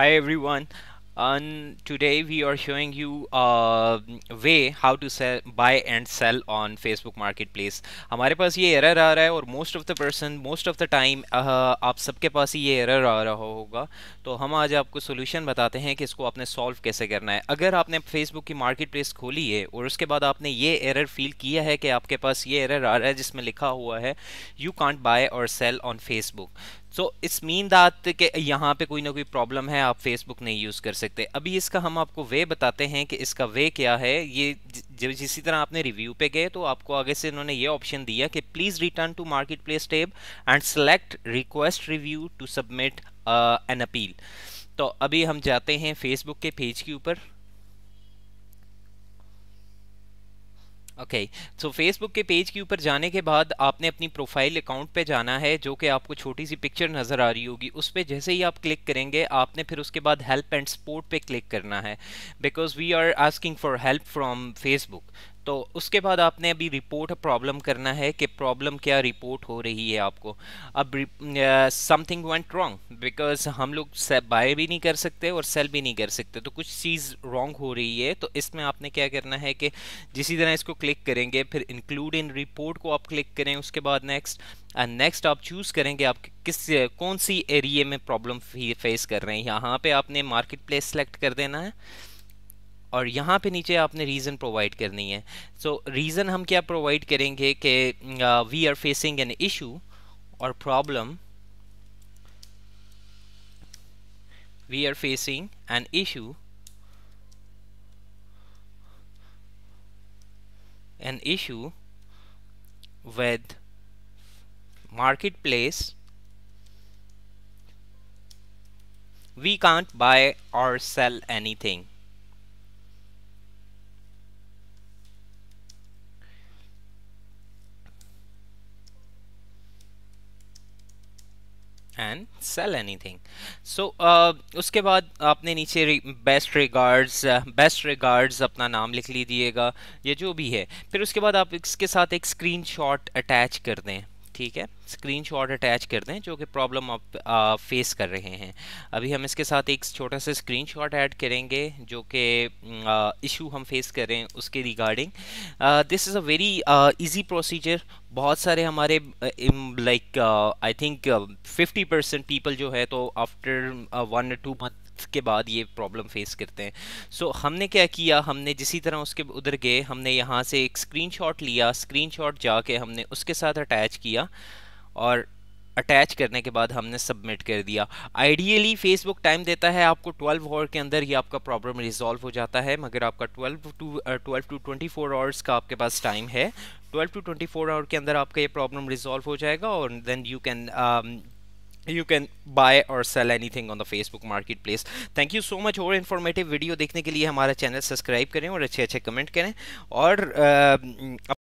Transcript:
hi everyone and today we are showing you a um, way how to sell buy and sell on Facebook marketplace हमारे पास ये error आ रहा है और most of the person most of the time uh, आप सबके पास ही ये error आ रहा होगा तो हम आज आपको सोल्यूशन बताते हैं कि इसको आपने सॉल्व कैसे करना है अगर आपने Facebook की मार्केट प्लेस खोली है और उसके बाद आपने ये एरर फील किया है कि आपके पास ये एरर आ रहा है जिसमें लिखा हुआ है you can't buy or sell on Facebook so is mean दात के यहाँ पे कोई ना कोई प्रॉब्लम है आप फेसबुक नहीं यूज़ कर सकते अभी इसका हम आपको वे बताते हैं कि इसका वे क्या है ये जब जिसी तरह आपने रिव्यू पे गए तो आपको आगे से इन्होंने ये ऑप्शन दिया कि please return to marketplace tab and select request review to submit an appeal तो अभी हम जाते हैं फेसबुक के पेज के ऊपर okay okay. So so, Facebook के पेज के ऊपर जाने के बाद आपने अपनी प्रोफाइल अकाउंट पे जाना है जो कि आपको छोटी सी पिक्चर नज़र आ रही होगी उस पर जैसे ही आप क्लिक करेंगे आपने फिर उसके बाद हेल्प एंड सपोर्ट पे क्लिक करना है because we are asking for help from Facebook तो उसके बाद आपने अभी रिपोर्ट प्रॉब्लम करना है कि प्रॉब्लम क्या रिपोर्ट हो रही है आपको अब समथिंग वेंट रॉन्ग बिकॉज हम लोग बाय भी नहीं कर सकते और सेल भी नहीं कर सकते तो कुछ चीज़ रॉन्ग हो रही है तो इसमें आपने क्या करना है कि जिसी तरह इसको क्लिक करेंगे फिर इंक्लूड इन रिपोर्ट को आप क्लिक करें उसके बाद नेक्स्ट नेक्स्ट आप चूज़ करेंगे आप किस कौन सी एरिए में प्रॉब्लम फेस कर रहे हैं यहाँ पर आपने मार्केट प्लेस सेलेक्ट कर देना है और यहाँ पे नीचे आपने रीज़न प्रोवाइड करनी है सो so, रीज़न हम क्या प्रोवाइड करेंगे कि we are facing an issue or problem we are facing an issue an issue with marketplace we can't buy or sell anything and sell anything so उसके बाद आपने नीचे best regards best regards अपना नाम लिख लीजिएगा ये जो भी है फिर उसके बाद आप इसके साथ एक स्क्रीन शॉट अटैच कर दें ठीक है स्क्रीनशॉट अटैच कर दें जो कि प्रॉब्लम आप फेस कर रहे हैं अभी हम इसके साथ एक छोटा सा स्क्रीनशॉट ऐड करेंगे जो कि इशू हम फेस कर रहे हैं उसके regarding this is a very easy procedure बहुत सारे हमारे like I think fifty percent people जो है तो आफ्टर वन टू मंथ के बाद ये प्रॉब्लम फेस करते हैं सो so, हमने क्या किया हमने जिसी तरह उसके उधर गए हमने यहाँ से एक स्क्रीनशॉट लिया स्क्रीनशॉट जाके हमने उसके साथ अटैच किया और अटैच करने के बाद हमने सबमिट कर दिया आइडियली फेसबुक टाइम देता है आपको 12 आवर के अंदर ही आपका प्रॉब्लम रिजॉल्व हो जाता है मगर आपका 12 टू 12 टू 24 आवर्स का आपके पास टाइम है 12 टू 24 आवर के अंदर आपका ये प्रॉब्लम रिजॉल्व हो जाएगा और then you can you can buy or sell anything on the Facebook marketplace thank you so much और इन्फॉर्मेटिव वीडियो देखने के लिए हमारा चैनल सब्सक्राइब करें और अच्छे अच्छे कमेंट करें और आ, uh,